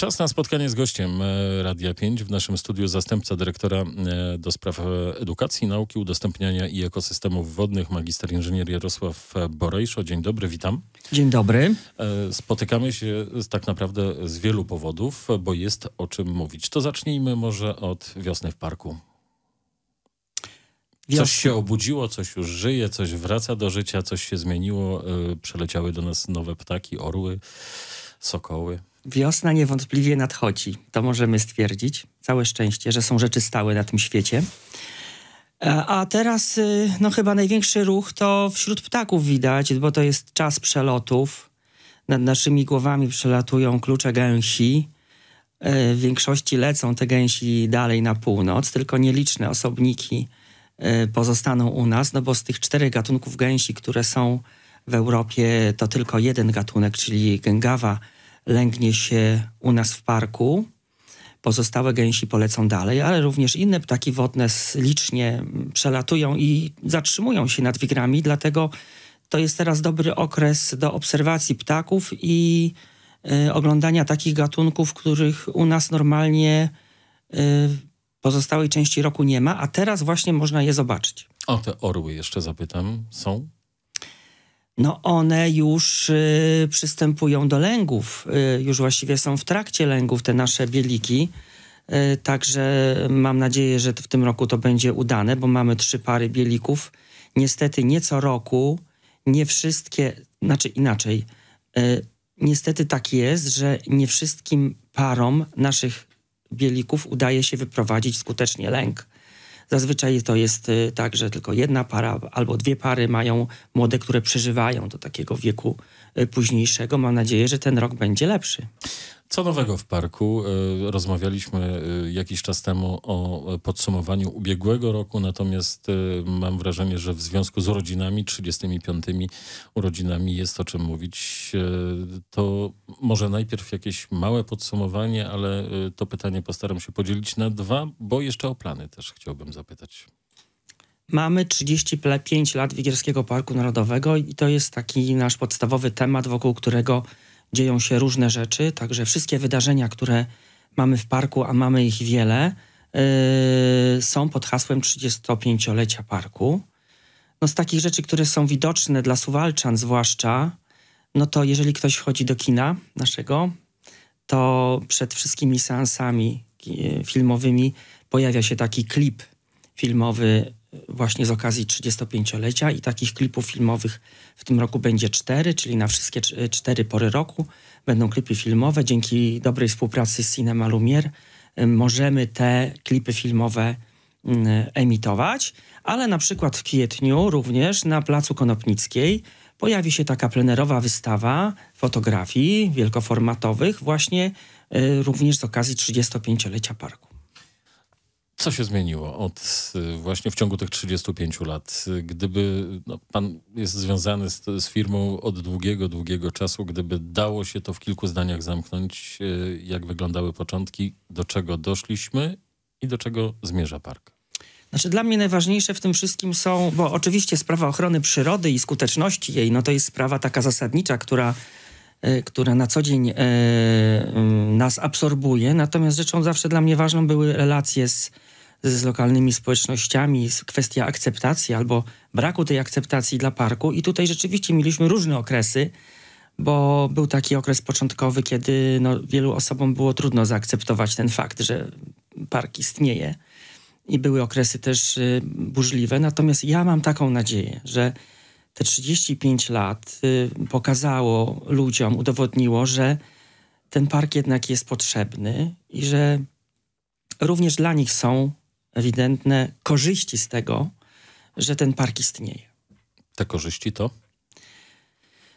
Czas na spotkanie z gościem e, Radia 5. W naszym studiu zastępca dyrektora e, do spraw e, edukacji, nauki, udostępniania i ekosystemów wodnych, magister inżynier Jarosław Borejszo. Dzień dobry, witam. Dzień dobry. Spotykamy się tak naprawdę z wielu powodów, bo jest o czym mówić. To zacznijmy może od wiosny w parku. Coś się obudziło, coś już żyje, coś wraca do życia, coś się zmieniło. Przeleciały do nas nowe ptaki, orły, sokoły. Wiosna niewątpliwie nadchodzi. To możemy stwierdzić. Całe szczęście, że są rzeczy stałe na tym świecie. E, a teraz y, no, chyba największy ruch to wśród ptaków widać, bo to jest czas przelotów. Nad naszymi głowami przelatują klucze gęsi. E, w większości lecą te gęsi dalej na północ, tylko nieliczne osobniki e, pozostaną u nas, no bo z tych czterech gatunków gęsi, które są w Europie, to tylko jeden gatunek, czyli gęgawa lęgnie się u nas w parku. Pozostałe gęsi polecą dalej, ale również inne ptaki wodne licznie przelatują i zatrzymują się nad wigrami, dlatego to jest teraz dobry okres do obserwacji ptaków i y, oglądania takich gatunków, których u nas normalnie y, pozostałej części roku nie ma, a teraz właśnie można je zobaczyć. O te orły jeszcze zapytam, są? no one już y, przystępują do lęgów, y, już właściwie są w trakcie lęgów te nasze bieliki. Y, także mam nadzieję, że w tym roku to będzie udane, bo mamy trzy pary bielików. Niestety nie co roku, nie wszystkie, znaczy inaczej. Y, niestety tak jest, że nie wszystkim parom naszych bielików udaje się wyprowadzić skutecznie lęk. Zazwyczaj to jest y, tak, że tylko jedna para albo dwie pary mają młode, które przeżywają do takiego wieku y, późniejszego. Mam nadzieję, że ten rok będzie lepszy. Co nowego w parku? E, rozmawialiśmy e, jakiś czas temu o podsumowaniu ubiegłego roku, natomiast e, mam wrażenie, że w związku z urodzinami, 35 urodzinami jest o czym mówić. To może najpierw jakieś małe podsumowanie, ale to pytanie postaram się podzielić na dwa, bo jeszcze o plany też chciałbym zapytać. Mamy 35 lat Wigierskiego Parku Narodowego i to jest taki nasz podstawowy temat, wokół którego dzieją się różne rzeczy, także wszystkie wydarzenia, które mamy w parku, a mamy ich wiele, yy, są pod hasłem 35-lecia parku. No z takich rzeczy, które są widoczne dla Suwalczan zwłaszcza, no to jeżeli ktoś wchodzi do kina naszego, to przed wszystkimi seansami yy, filmowymi pojawia się taki klip filmowy właśnie z okazji 35-lecia i takich klipów filmowych w tym roku będzie cztery, czyli na wszystkie e, cztery pory roku będą klipy filmowe. Dzięki dobrej współpracy z Cinema Lumière e, możemy te klipy filmowe mm, emitować, ale na przykład w kwietniu również na Placu Konopnickiej pojawi się taka plenerowa wystawa fotografii wielkoformatowych właśnie e, również z okazji 35-lecia parku. Co się zmieniło od y, właśnie w ciągu tych 35 lat? Gdyby no, pan jest związany z, z, firmą od długiego, długiego czasu, gdyby dało się to w kilku zdaniach zamknąć, y, jak wyglądały początki, do czego doszliśmy i do czego zmierza park? Znaczy dla mnie najważniejsze w tym wszystkim są, bo oczywiście sprawa ochrony przyrody i skuteczności jej, no to jest sprawa taka zasadnicza, która y, która na co dzień nas absorbuje. Natomiast rzeczą zawsze dla mnie ważną były relacje z z lokalnymi społecznościami, kwestia akceptacji albo braku tej akceptacji dla parku. I tutaj rzeczywiście mieliśmy różne okresy, bo był taki okres początkowy, kiedy no, wielu osobom było trudno zaakceptować ten fakt, że park istnieje. I były okresy też y, burzliwe. Natomiast ja mam taką nadzieję, że te 35 lat y, pokazało ludziom, udowodniło, że ten park jednak jest potrzebny i że również dla nich są ewidentne korzyści z tego, że ten park istnieje. Te korzyści to?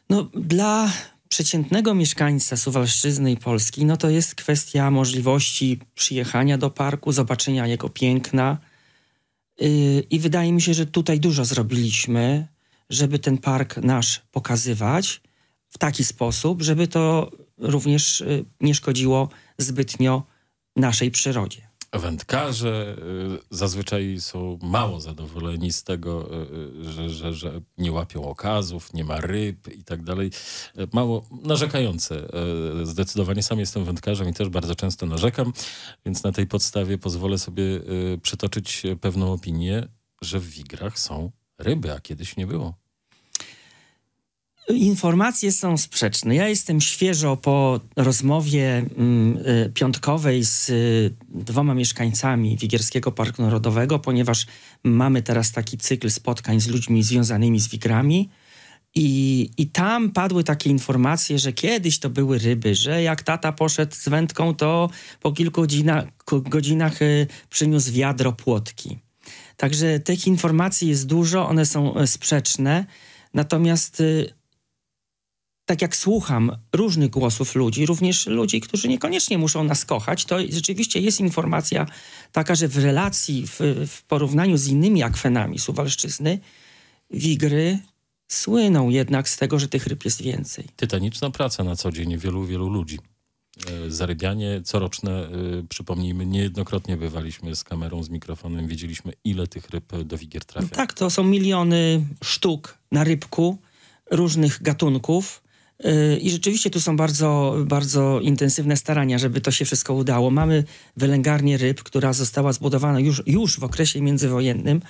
No, dla przeciętnego mieszkańca Suwalszczyzny i Polski, no to jest kwestia możliwości przyjechania do parku, zobaczenia jego piękna. Yy, I wydaje mi się, że tutaj dużo zrobiliśmy, żeby ten park nasz pokazywać w taki sposób, żeby to również yy, nie szkodziło zbytnio naszej przyrodzie wędkarze y, zazwyczaj są mało zadowoleni z tego, y, y, że, że, że nie łapią okazów, nie ma ryb i tak dalej. Mało narzekające. Zdecydowanie sam jestem wędkarzem i też bardzo często narzekam, więc na tej podstawie pozwolę sobie przytoczyć pewną opinię, że w wigrach są ryby, a kiedyś nie było. Informacje są sprzeczne. Ja jestem świeżo po rozmowie mm, y, piątkowej z y, dwoma mieszkańcami Wigierskiego Parku Narodowego, ponieważ mamy teraz taki cykl spotkań z ludźmi związanymi z wigrami. I, I tam padły takie informacje, że kiedyś to były ryby, że jak tata poszedł z wędką, to po kilku godzinach, godzinach y, przyniósł wiadro płotki. Także tych informacji jest dużo, one są e, sprzeczne. Natomiast tak jak słucham różnych głosów ludzi, również ludzi, którzy niekoniecznie muszą nas kochać, to rzeczywiście jest informacja taka, że w relacji, w, w porównaniu z innymi akwenami Suwalszczyzny, wigry słyną jednak z tego, że tych ryb jest więcej. Tytaniczna praca na co dzień wielu, wielu ludzi. E, zarybianie coroczne, e, przypomnijmy, niejednokrotnie bywaliśmy z kamerą, z mikrofonem, wiedzieliśmy ile tych ryb do wigier trafia. No tak, to są miliony sztuk na rybku różnych gatunków i rzeczywiście tu są bardzo, bardzo intensywne starania, żeby to się wszystko udało. Mamy wylęgarnię ryb, która została zbudowana już, już w okresie międzywojennym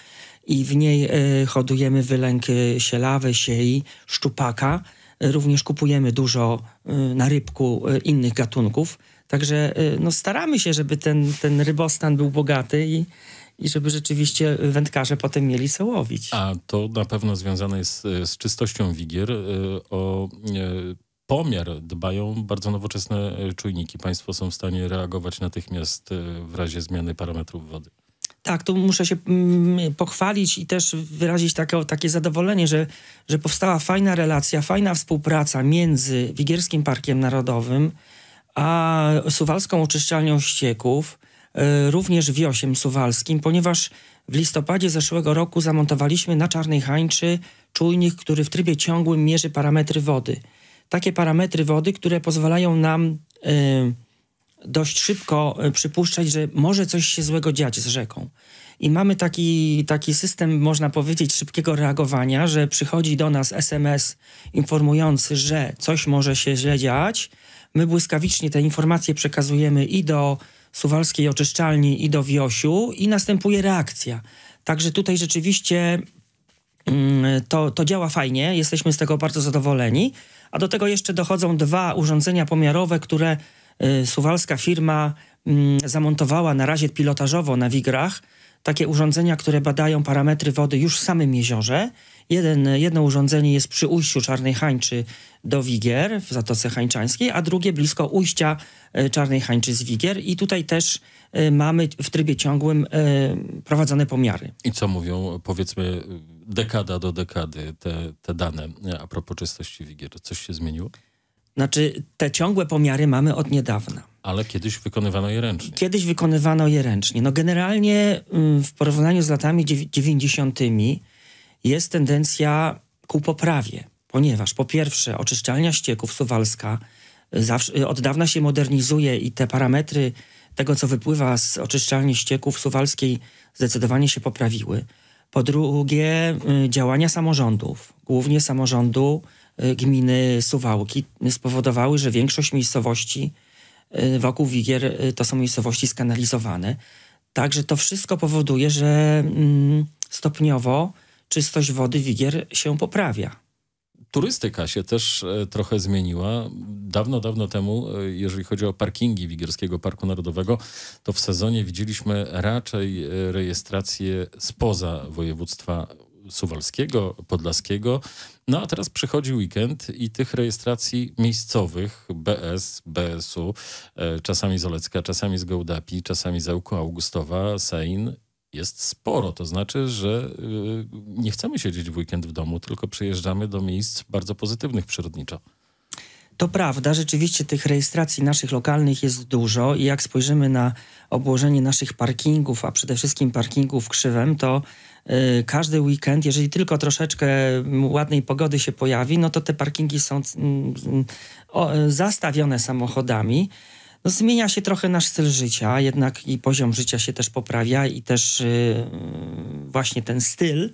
i w niej e, hodujemy wylęg e, sielawy, siei, szczupaka. Również kupujemy dużo e, na rybku innych gatunków. Także no, staramy się, żeby ten, ten rybostan był bogaty i, i żeby rzeczywiście y, wędkarze potem mieli co łowić. A to na pewno związane jest y, z, czystością wigier. Y, o pomiar dbają bardzo nowoczesne czujniki. Państwo są w stanie reagować natychmiast w razie zmiany parametrów wody. Tak, tu muszę się mm, pochwalić i też wyrazić takie, takie zadowolenie, że, że powstała fajna relacja, fajna współpraca między Wigierskim Parkiem Narodowym a Suwalską Oczyszczalnią Ścieków E, również w Wiosiem Suwalskim, ponieważ w listopadzie zeszłego roku zamontowaliśmy na Czarnej Hańczy czujnik, który w trybie ciągłym mierzy parametry wody. Takie parametry wody, które pozwalają nam e, dość szybko e, przypuszczać, że może coś się złego dziać z rzeką. I mamy taki, taki system, można powiedzieć, szybkiego reagowania, że przychodzi do nas SMS informujący, że coś może się źle dziać. My błyskawicznie te informacje przekazujemy i do Suwalskiej Oczyszczalni i do Wiosiu i następuje reakcja. Także tutaj rzeczywiście mm, to, to działa fajnie, jesteśmy z tego bardzo zadowoleni. A do tego jeszcze dochodzą dwa urządzenia pomiarowe, które y, suwalska firma mm, zamontowała na razie pilotażowo na Wigrach. Takie urządzenia, które badają parametry wody już w samym jeziorze Jeden, jedno urządzenie jest przy ujściu Czarnej Hańczy do Wigier w Zatoce Hańczańskiej, a drugie blisko ujścia e, Czarnej Hańczy z Wigier i tutaj też e, mamy w trybie ciągłym e, prowadzone pomiary. I co mówią, powiedzmy, dekada do dekady te, te dane a propos czystości Wigier? Coś się zmieniło? Znaczy, te ciągłe pomiary mamy od niedawna. Ale kiedyś wykonywano je ręcznie. Kiedyś wykonywano je ręcznie. No generalnie mm, w porównaniu z latami 90 jest tendencja ku poprawie, ponieważ po pierwsze oczyszczalnia ścieków Suwalska y, zawsze, y, od dawna się modernizuje i te parametry tego, co wypływa z oczyszczalni ścieków Suwalskiej zdecydowanie się poprawiły. Po drugie y, działania samorządów, głównie samorządu gminy Suwałki spowodowały, że większość miejscowości wokół Wigier to są miejscowości skanalizowane. Także to wszystko powoduje, że mm, stopniowo czystość wody Wigier się poprawia. Turystyka się też e, trochę zmieniła. Dawno, dawno temu, e, jeżeli chodzi o parkingi Wigierskiego Parku Narodowego, to w sezonie widzieliśmy raczej e, rejestracje spoza województwa suwalskiego, podlaskiego. No a teraz przychodzi weekend i tych rejestracji miejscowych BS, BSU, czasami z Olecka, czasami z Gołdapi, czasami z Ełku Augustowa, Sein jest sporo. To znaczy, że y, nie chcemy siedzieć w weekend w domu, tylko przyjeżdżamy do miejsc bardzo pozytywnych przyrodniczo. To prawda, rzeczywiście tych rejestracji naszych lokalnych jest dużo i jak spojrzymy na obłożenie naszych parkingów, a przede wszystkim parkingów krzywem, to y, każdy weekend, jeżeli tylko troszeczkę ładnej pogody się pojawi, no to te parkingi są y, y, o, zastawione samochodami no, zmienia się trochę nasz styl życia, jednak i poziom życia się też poprawia i też yy, właśnie ten styl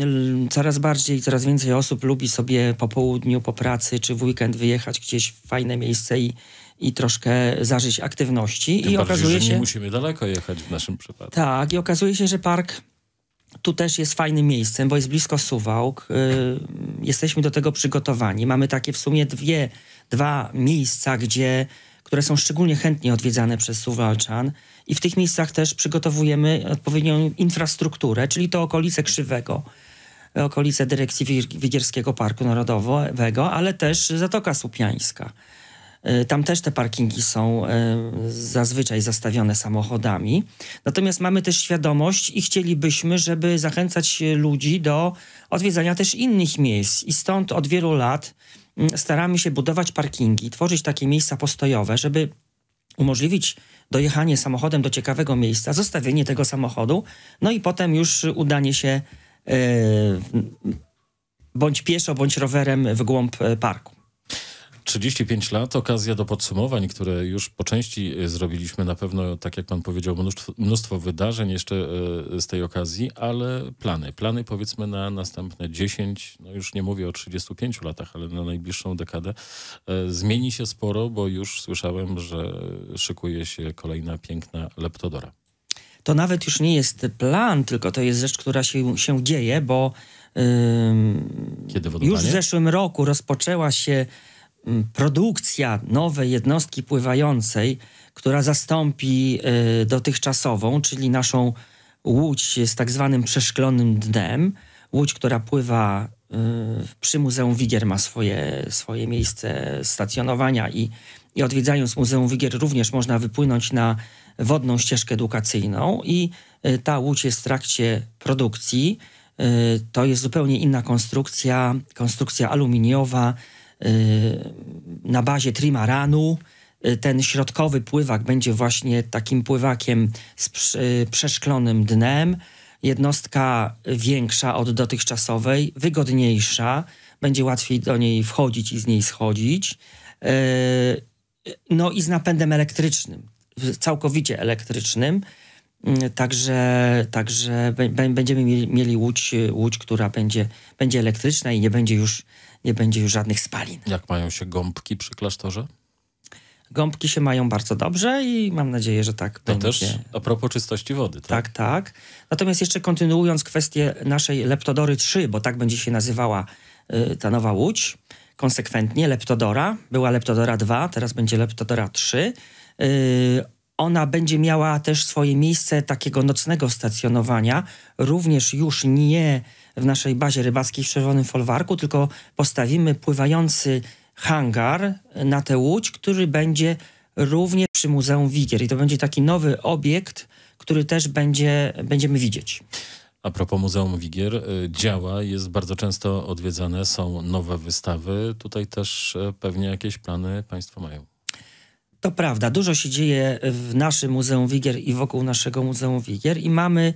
y, coraz bardziej, coraz więcej osób lubi sobie po południu, po pracy czy w weekend wyjechać gdzieś w fajne miejsce i, i troszkę zażyć aktywności. Tym I okazuje się. Nie musimy daleko jechać w naszym przypadku. Tak, i okazuje się, że park. Tu też jest fajnym miejscem, bo jest blisko Suwałk. Yy, jesteśmy do tego przygotowani. Mamy takie w sumie dwie, dwa miejsca, gdzie które są szczególnie chętnie odwiedzane przez Suwalczan. I w tych miejscach też przygotowujemy odpowiednią infrastrukturę, czyli to okolice Krzywego, okolice dyrekcji Wigierskiego Parku Narodowego, ale też Zatoka Słupiańska. Y, tam też te parkingi są y, zazwyczaj zastawione samochodami. Natomiast mamy też świadomość i chcielibyśmy, żeby zachęcać ludzi do odwiedzania też innych miejsc. I stąd od wielu lat Mm, staramy się budować parkingi, tworzyć takie miejsca postojowe, żeby umożliwić dojechanie samochodem do ciekawego miejsca, zostawienie tego samochodu, no i potem już udanie się yy, bądź pieszo, bądź rowerem w głąb e, parku. 35 lat, okazja do podsumowań, które już po części e, zrobiliśmy. Na pewno, tak jak pan powiedział, mnóstwo, mnóstwo wydarzeń jeszcze e, z tej okazji, ale plany. Plany powiedzmy na następne 10, no już nie mówię o 35 latach, ale na najbliższą dekadę. E, zmieni się sporo, bo już słyszałem, że szykuje się kolejna piękna leptodora. To nawet już nie jest plan, tylko to jest rzecz, która się, się dzieje, bo. Kiedy Już w zeszłym roku rozpoczęła się Mm, produkcja nowej jednostki pływającej, która zastąpi y, dotychczasową, czyli naszą łódź z tak zwanym przeszklonym dnem, łódź, która pływa y, przy Muzeum Wigier ma swoje, swoje miejsce stacjonowania i, i odwiedzając Muzeum Wigier również można wypłynąć na wodną ścieżkę edukacyjną i y, ta łódź jest w trakcie produkcji. To jest zupełnie inna konstrukcja, konstrukcja aluminiowa, Y, na bazie trimaranu. Y, ten środkowy pływak będzie właśnie takim pływakiem z y, przeszklonym dnem. Jednostka większa od dotychczasowej, wygodniejsza, będzie łatwiej do niej wchodzić i z niej schodzić. No i z napędem elektrycznym, całkowicie elektrycznym. Także, także będziemy mieli łódź, łódź która będzie, będzie elektryczna i nie będzie już nie będzie już żadnych spalin. Jak mają się gąbki przy klasztorze? Gąbki się mają bardzo dobrze i mam nadzieję, że tak to będzie. To też a propos czystości wody, tak? Tak, tak. Natomiast jeszcze kontynuując kwestię naszej Leptodory 3, bo tak będzie się nazywała y, ta nowa łódź, konsekwentnie Leptodora, była Leptodora 2, teraz będzie Leptodora 3. Ona będzie miała też swoje miejsce takiego nocnego stacjonowania, również już nie w naszej bazie rybackiej w Czerwonym Folwarku, tylko postawimy pływający hangar na tę łódź, który będzie również przy Muzeum Wigier. I to będzie taki nowy obiekt, który też będzie, będziemy widzieć. A propos Muzeum Wigier, y, działa, jest bardzo często odwiedzane, są nowe wystawy. Tutaj też y, pewnie jakieś plany Państwo mają. To prawda, dużo się dzieje w naszym Muzeum Wigier i wokół naszego Muzeum Wigier i mamy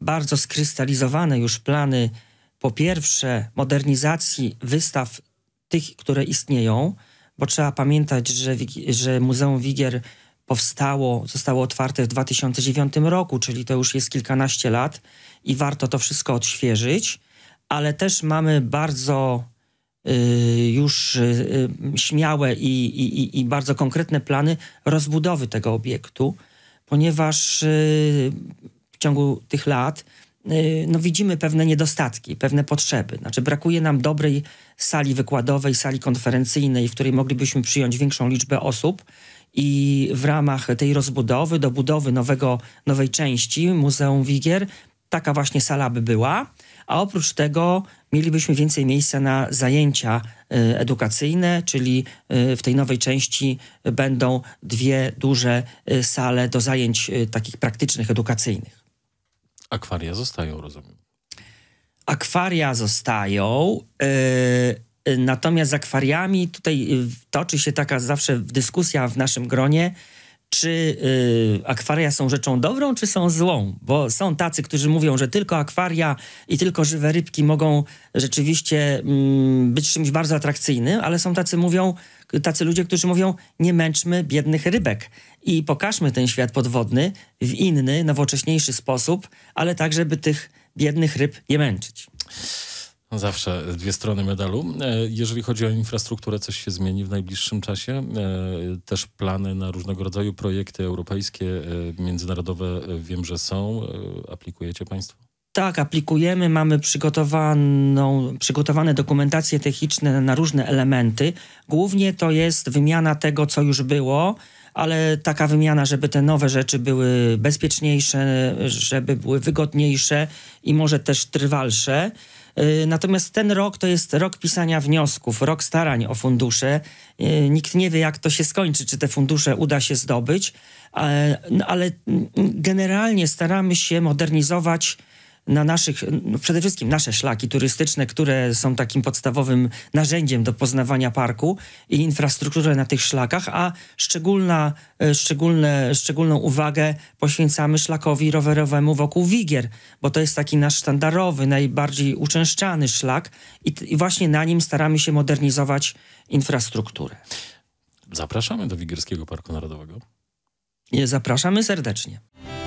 bardzo skrystalizowane już plany, po pierwsze, modernizacji wystaw tych, które istnieją, bo trzeba pamiętać, że, że Muzeum Wigier powstało, zostało otwarte w 2009 roku, czyli to już jest kilkanaście lat i warto to wszystko odświeżyć, ale też mamy bardzo Y, już y, y, śmiałe i, i, i bardzo konkretne plany rozbudowy tego obiektu, ponieważ w ciągu tych lat no widzimy pewne niedostatki, pewne potrzeby. Znaczy brakuje nam dobrej sali wykładowej, sali konferencyjnej, w której moglibyśmy przyjąć większą liczbę osób i w ramach tej rozbudowy, dobudowy nowego, nowej części Muzeum Wigier taka właśnie sala by była, a oprócz tego mielibyśmy więcej miejsca na zajęcia e, edukacyjne, czyli e, w tej nowej części będą dwie duże e, sale do zajęć takich praktycznych, edukacyjnych. Akwaria zostają, rozumiem. Akwaria zostają. Natomiast z akwariami tutaj toczy się taka zawsze dyskusja w naszym gronie, czy y, akwaria są rzeczą dobrą, czy są złą? Bo są tacy, którzy mówią, że tylko akwaria i tylko żywe rybki mogą rzeczywiście mm, być czymś bardzo atrakcyjnym, ale są tacy mówią, tacy ludzie, którzy mówią, nie męczmy biednych rybek i pokażmy ten świat podwodny w inny, nowocześniejszy sposób, ale tak, żeby tych biednych ryb nie męczyć. Zawsze dwie strony medalu. E, jeżeli chodzi o infrastrukturę, coś się zmieni w najbliższym czasie. E, też plany na różnego rodzaju projekty europejskie, e, międzynarodowe wiem, że są. Aplikujecie Państwo? Tak, aplikujemy, mamy przygotowaną, przygotowane dokumentacje techniczne na różne elementy. Głównie to jest wymiana tego, co już było, ale taka wymiana, żeby te nowe rzeczy były bezpieczniejsze, żeby były wygodniejsze i może też trwalsze. Y, natomiast ten rok to jest rok pisania wniosków, rok starań o fundusze. Y, nikt nie wie, jak to się skończy, czy te fundusze uda się zdobyć, no, ale mm, generalnie staramy się modernizować na naszych, no przede wszystkim nasze szlaki turystyczne, które są takim podstawowym narzędziem do poznawania parku i infrastrukturę na tych szlakach, a szczególna, e, szczególne, szczególną uwagę poświęcamy szlakowi rowerowemu wokół Wigier, bo to jest taki nasz sztandarowy, najbardziej uczęszczany szlak i, i właśnie na nim staramy się modernizować infrastrukturę. Zapraszamy do Wigierskiego Parku Narodowego. Zapraszamy serdecznie.